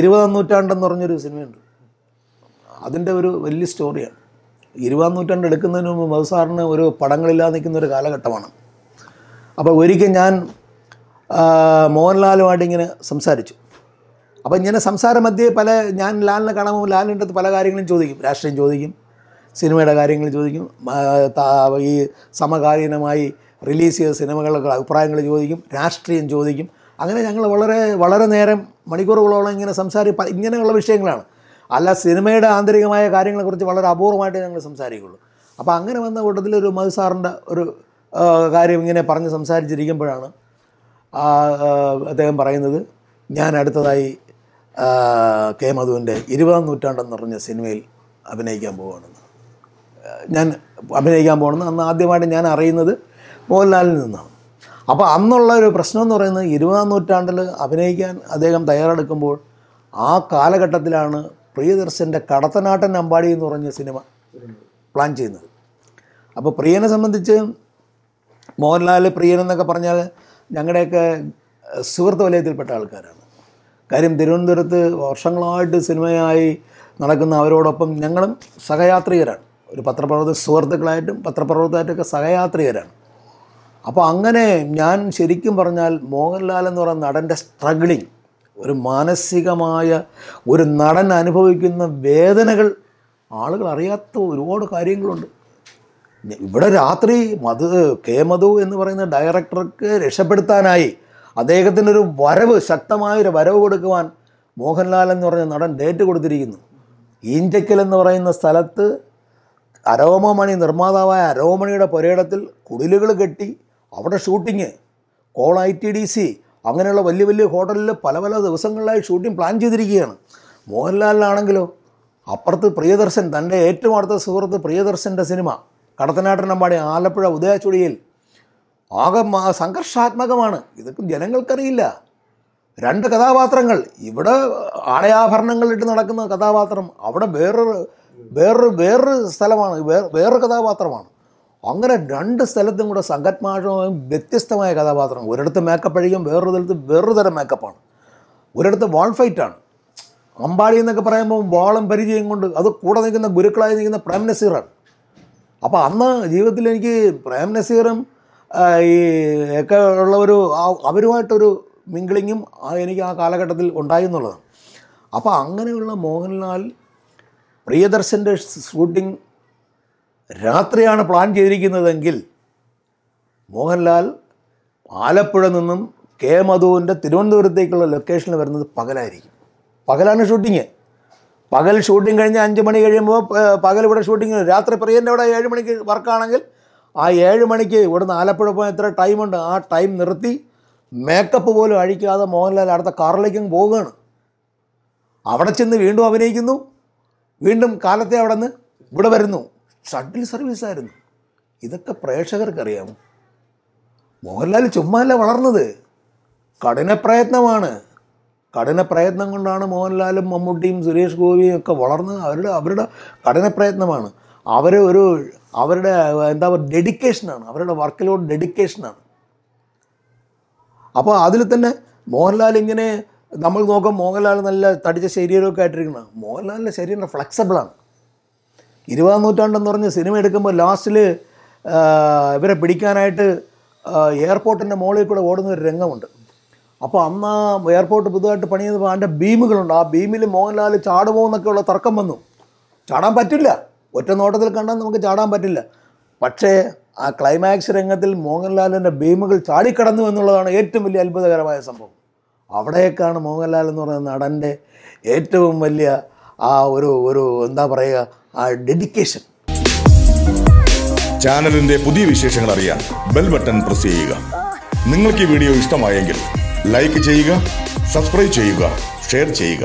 ഇരുപതാം നൂറ്റാണ്ടെന്ന് പറഞ്ഞൊരു സിനിമയുണ്ട് അതിൻ്റെ ഒരു വലിയ സ്റ്റോറിയാണ് ഇരുപതാം നൂറ്റാണ്ട് എടുക്കുന്നതിന് മുമ്പ് മധുസാറിന് ഒരു പടങ്ങളില്ലാതെ നിൽക്കുന്ന ഒരു കാലഘട്ടമാണ് അപ്പോൾ ഒരിക്കൽ ഞാൻ മോഹൻലാലുമായിട്ട് ഇങ്ങനെ സംസാരിച്ചു അപ്പോൾ ഇങ്ങനെ സംസാര മധ്യേ പല ഞാൻ ലാലിനെ കാണുമ്പോൾ ലാലിൻ്റെ അടുത്ത് പല കാര്യങ്ങളും ചോദിക്കും രാഷ്ട്രീയം ചോദിക്കും സിനിമയുടെ കാര്യങ്ങൾ ചോദിക്കും ഈ സമകാലീനമായി റിലീസ് ചെയ്ത സിനിമകളുടെ അഭിപ്രായങ്ങൾ ചോദിക്കും രാഷ്ട്രീയം ചോദിക്കും അങ്ങനെ ഞങ്ങൾ വളരെ വളരെ നേരം മണിക്കൂറുകളോളം ഇങ്ങനെ സംസാരി ഇങ്ങനെയുള്ള വിഷയങ്ങളാണ് അല്ല സിനിമയുടെ ആന്തരികമായ കാര്യങ്ങളെക്കുറിച്ച് വളരെ അപൂർവമായിട്ട് ഞങ്ങൾ സംസാരിക്കുള്ളൂ അപ്പോൾ അങ്ങനെ വന്ന കൂട്ടത്തിൽ ഒരു മധു സാറിൻ്റെ ഒരു കാര്യം ഇങ്ങനെ പറഞ്ഞ് സംസാരിച്ചിരിക്കുമ്പോഴാണ് അദ്ദേഹം പറയുന്നത് ഞാൻ അടുത്തതായി കെ മധുവിൻ്റെ ഇരുപതാം നൂറ്റാണ്ടെന്ന് പറഞ്ഞ സിനിമയിൽ അഭിനയിക്കാൻ പോവുകയാണെന്ന് ഞാൻ അഭിനയിക്കാൻ പോകണമെന്ന് അന്ന് ആദ്യമായിട്ട് ഞാൻ അറിയുന്നത് മോഹൻലാലിൽ നിന്നാണ് അപ്പോൾ അന്നുള്ള ഒരു പ്രശ്നം എന്ന് പറയുന്നത് ഇരുപതാം നൂറ്റാണ്ടിൽ അഭിനയിക്കാൻ അദ്ദേഹം തയ്യാറെടുക്കുമ്പോൾ ആ കാലഘട്ടത്തിലാണ് പ്രിയദർശൻ്റെ കടത്തനാട്ടൻ അമ്പാടി എന്ന് പറഞ്ഞ സിനിമ പ്ലാൻ ചെയ്യുന്നത് അപ്പോൾ പ്രിയനെ സംബന്ധിച്ച് മോഹൻലാൽ പ്രിയൻ എന്നൊക്കെ പറഞ്ഞാൽ ഞങ്ങളുടെയൊക്കെ സുഹൃത്ത് വലയത്തിൽപ്പെട്ട ആൾക്കാരാണ് കാര്യം തിരുവനന്തപുരത്ത് വർഷങ്ങളായിട്ട് സിനിമയായി നടക്കുന്ന അവരോടൊപ്പം ഞങ്ങളും സഹയാത്രികരാണ് ഒരു പത്രപ്രവർത്തക സുഹൃത്തുക്കളായിട്ടും പത്രപ്രവർത്തകരായിട്ടൊക്കെ സഹയാത്രികരാണ് അപ്പോൾ അങ്ങനെ ഞാൻ ശരിക്കും പറഞ്ഞാൽ മോഹൻലാൽ എന്ന് പറയുന്ന നടൻ്റെ സ്ട്രഗിളിങ് ഒരു മാനസികമായ ഒരു നടൻ അനുഭവിക്കുന്ന വേദനകൾ ആളുകൾ അറിയാത്ത ഒരുപാട് കാര്യങ്ങളുണ്ട് ഇവിടെ രാത്രി മധു കെ മധു എന്ന് പറയുന്ന ഡയറക്ടർക്ക് രക്ഷപ്പെടുത്താനായി അദ്ദേഹത്തിൻ്റെ ഒരു വരവ് ശക്തമായൊരു വരവ് കൊടുക്കുവാൻ മോഹൻലാൽ എന്ന് പറഞ്ഞ നടൻ ഡേറ്റ് കൊടുത്തിരിക്കുന്നു ഈഞ്ചക്കൽ എന്ന് പറയുന്ന സ്ഥലത്ത് അരോമമണി നിർമ്മാതാവായ അരോമണിയുടെ പുരയിടത്തിൽ കുടിലുകൾ കെട്ടി അവിടെ ഷൂട്ടിങ് കോൾ ഐ ടി ഡി സി അങ്ങനെയുള്ള വലിയ വലിയ ഹോട്ടലിൽ പല പല ദിവസങ്ങളിലായി ഷൂട്ടിംഗ് പ്ലാൻ ചെയ്തിരിക്കുകയാണ് മോഹൻലാലിനാണെങ്കിലോ അപ്പുറത്ത് പ്രിയദർശൻ തൻ്റെ ഏറ്റവും അടുത്ത സുഹൃത്ത് പ്രിയദർശൻ്റെ സിനിമ കടത്തനാട്ടനമ്പാടി ആലപ്പുഴ ഉദയാച്ചുടിയിൽ ആകെ സംഘർഷാത്മകമാണ് ഇതൊക്കെ ജനങ്ങൾക്കറിയില്ല രണ്ട് കഥാപാത്രങ്ങൾ ഇവിടെ ആടയാഭരണങ്ങളിട്ട് നടക്കുന്ന കഥാപാത്രം അവിടെ വേറൊരു വേറൊരു വേറൊരു സ്ഥലമാണ് വേറെ വേറൊരു കഥാപാത്രമാണ് അങ്ങനെ രണ്ട് സ്ഥലത്തും കൂടെ സംഘത്മാഷമായും വ്യത്യസ്തമായ കഥാപാത്രങ്ങൾ ഒരിടത്ത് മേക്കപ്പ് അഴിക്കും വേറൊരു സ്ഥലത്ത് വേറൊരു തരം മേക്കപ്പാണ് ഒരിടത്ത് വാൾ ഫൈറ്റാണ് അമ്പാടി എന്നൊക്കെ പറയുമ്പോൾ വാളും പരിചയം കൊണ്ട് അത് കൂടെ നിൽക്കുന്ന ഗുരുക്കളായി നിൽക്കുന്ന പ്രേം നസീറാണ് അപ്പോൾ അന്ന് ജീവിതത്തിൽ എനിക്ക് പ്രേം നസീറും ഈ ഒക്കെ ഉള്ള ഒരു അവരുമായിട്ടൊരു മിങ്കിളിങ്ങും എനിക്ക് ആ കാലഘട്ടത്തിൽ ഉണ്ടായി എന്നുള്ളതാണ് അപ്പോൾ അങ്ങനെയുള്ള മോഹൻലാൽ പ്രിയദർശൻ്റെ ഷൂട്ടിംഗ് രാത്രിയാണ് പ്ലാൻ ചെയ്തിരിക്കുന്നതെങ്കിൽ മോഹൻലാൽ ആലപ്പുഴ നിന്നും കെ മധുവിൻ്റെ തിരുവനന്തപുരത്തേക്കുള്ള ലൊക്കേഷനിൽ വരുന്നത് പകലായിരിക്കും പകലാണ് ഷൂട്ടിങ് പകൽ ഷൂട്ടിംഗ് കഴിഞ്ഞ് അഞ്ച് മണി കഴിയുമ്പോൾ പകൽ ഇവിടെ ഷൂട്ടിംഗ് രാത്രി പ്രിയൻ്റെ അവിടെ ഏഴ് മണിക്ക് വർക്കാണെങ്കിൽ ആ ഏഴ് മണിക്ക് ഇവിടുന്ന് ആലപ്പുഴ പോകാൻ എത്ര ടൈമുണ്ട് ആ ടൈം നിർത്തി മേക്കപ്പ് പോലും അഴിക്കാതെ മോഹൻലാൽ അടുത്ത കാറിലേക്കും പോവുകയാണ് അവിടെ ചെന്ന് വീണ്ടും അഭിനയിക്കുന്നു വീണ്ടും കാലത്തെ അവിടെ നിന്ന് ഇവിടെ വരുന്നു ഷട്ടിൽ സർവീസായിരുന്നു ഇതൊക്കെ പ്രേക്ഷകർക്കറിയാം മോഹൻലാൽ ചുമ്മാല്ല വളർന്നത് കഠിന പ്രയത്നമാണ് കഠിന പ്രയത്നം കൊണ്ടാണ് മോഹൻലാലും മമ്മൂട്ടിയും സുരേഷ് ഗോപിയും ഒക്കെ വളർന്നത് അവരുടെ അവരുടെ കഠിന പ്രയത്നമാണ് അവർ ഒരു അവരുടെ എന്താ പറയുക ഡെഡിക്കേഷനാണ് അവരുടെ വർക്കിലോട് ഡെഡിക്കേഷനാണ് അപ്പോൾ അതിൽ തന്നെ മോഹൻലാൽ ഇങ്ങനെ നമ്മൾ നോക്കാം മോഹൻലാൽ നല്ല തടിച്ച ശരീരമൊക്കെ ആയിട്ടിരിക്കുന്നതാണ് മോഹൻലാലിൻ്റെ ശരീരം ഫ്ലെക്സിബിളാണ് ഇരുപതാം നൂറ്റാണ്ടെന്ന് പറഞ്ഞ് സിനിമ എടുക്കുമ്പോൾ ലാസ്റ്റിൽ ഇവരെ പിടിക്കാനായിട്ട് എയർപോർട്ടിൻ്റെ മുകളിൽ കൂടെ ഓടുന്ന ഒരു രംഗമുണ്ട് അപ്പോൾ അന്ന് എയർപോർട്ട് പുതുതായിട്ട് പണിയുന്നപ്പോൾ അതിൻ്റെ ബീമുകളുണ്ട് ആ ബീമിൽ മോഹൻലാൽ ചാടുമോ തർക്കം വന്നു ചാടാൻ പറ്റില്ല ഒറ്റ നോട്ടത്തിൽ കണ്ടാൽ നമുക്ക് ചാടാൻ പറ്റില്ല പക്ഷേ ആ ക്ലൈമാക്സ് രംഗത്തിൽ മോഹൻലാലിൻ്റെ ബീമുകൾ ചാടിക്കടന്നു എന്നുള്ളതാണ് ഏറ്റവും വലിയ അത്ഭുതകരമായ സംഭവം അവിടെയൊക്കെയാണ് മോഹൻലാൽ എന്ന് പറയുന്ന നടൻ്റെ ഏറ്റവും വലിയ ആ ഒരു ഒരു എന്താ പറയുക ആ ഡെഡിക്കേഷൻ ചാനലിന്റെ പുതിയ വിശേഷങ്ങൾ അറിയാൻ ബെൽ ബട്ടൺ പ്രസ് ചെയ്യുക നിങ്ങൾക്ക് ഈ വീഡിയോ ഇഷ്ടമായെങ്കിൽ ലൈക്ക് ചെയ്യുക സബ്സ്ക്രൈബ് ചെയ്യുക ഷെയർ ചെയ്യുക